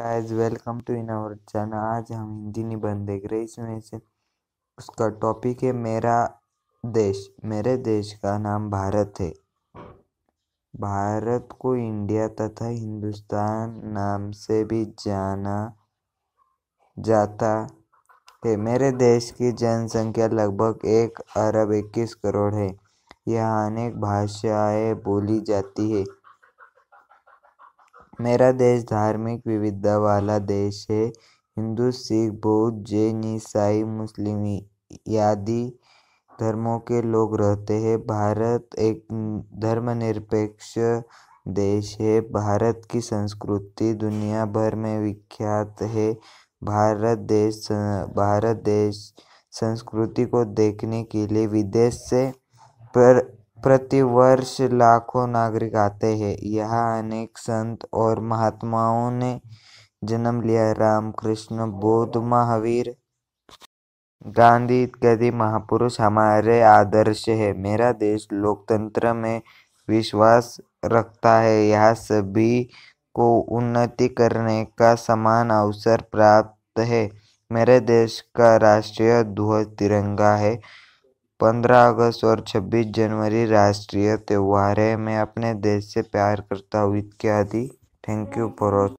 guys welcome to in our channel आज हम हिंदी निबंध देख रहे इसमें से उसका टॉपिक है मेरा देश मेरे देश का नाम भारत है भारत को इंडिया तथा हिंदुस्तान नाम से भी जाना जाता है मेरे देश की जनसंख्या लगभग एक अरब इक्कीस करोड़ है यहाँ अनेक भाषाएं बोली जाती है मेरा देश धार्मिक विविधता वाला देश है हिंदू सिख बौद्ध जैन ईसाई मुस्लिम आदि धर्मों के लोग रहते हैं भारत एक धर्मनिरपेक्ष देश है भारत की संस्कृति दुनिया भर में विख्यात है भारत देश भारत देश संस्कृति को देखने के लिए विदेश से पर प्रति वर्ष लाखों नागरिक आते हैं यहाँ अनेक संत और महात्माओं ने जन्म लिया रामकृष्ण बौद्ध महावीर गांधी इत्यादि महापुरुष हमारे आदर्श है मेरा देश लोकतंत्र में विश्वास रखता है यह सभी को उन्नति करने का समान अवसर प्राप्त है मेरे देश का राष्ट्रीय ध्वज तिरंगा है पंद्रह अगस्त और छब्बीस जनवरी राष्ट्रीय त्यौहार है मैं अपने देश से प्यार करता हूँ इत्यादि थैंक यू फॉर